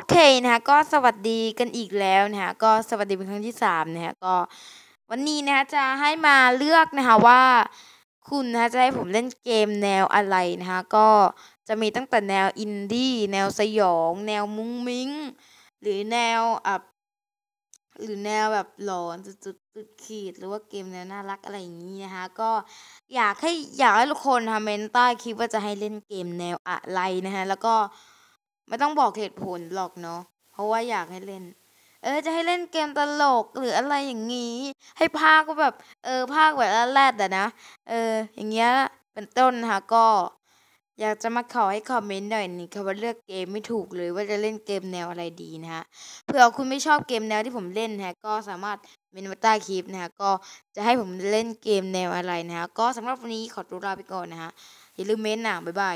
โอเคนะคะก็สวัสดีกันอีกแล้วนะคะก็สวัสดีเป็นครั้งที่3นะคะก็ วันนี้นะคะจะให้มาเลือกนะคะว่าคุณนะคะจะให้ผมเล่นเกมแนวอะไรนะคะก็จะมีตั้งแต่แนวอินดี้แนวสยองแนวมุ้งมิ้งหรือแนวอ่ะหรือแนวแบบหลอน จุดจุดขีด หรือว่าเกมแนวน่ารักอะไรอย่างนี้นะคะก็ อยากให้อยากให้ทุกคนคอมเมนต์ใต้คลิป ว่าจะให้เล่นเกมแนวอะไรนะคะแล้วก็ไม่ต้องบอกเหตุผลหรอกเนาะ เพราะว่าอยากให้เล่น เออจะให้เล่นเกมตลกหรืออะไรอย่างงี้ ให้ภาคก็แบบ เออภาคแบบแรดต่นะ เอออย่างเงี้ยเป็นต้นนะคะก็ อยากจะมาขอให้คอมเมนต์หน่อยนี่ค่ะว่าเลือกเกมไม่ถูกเลยว่าจะเล่นเกมแนวอะไรดีนะฮะเผื่อคุณไม่ชอบเกมแนวที่ผมเล่นนะะก็สามารถเมนมาต้าคลิปนะฮะ ก็จะให้ผมเล่นเกมแนวอะไรนะฮะก็สำหรับวันนี้ขอตัวลาไปก่อนนะฮะอย่าลืมเมนนะบ๊ายบาย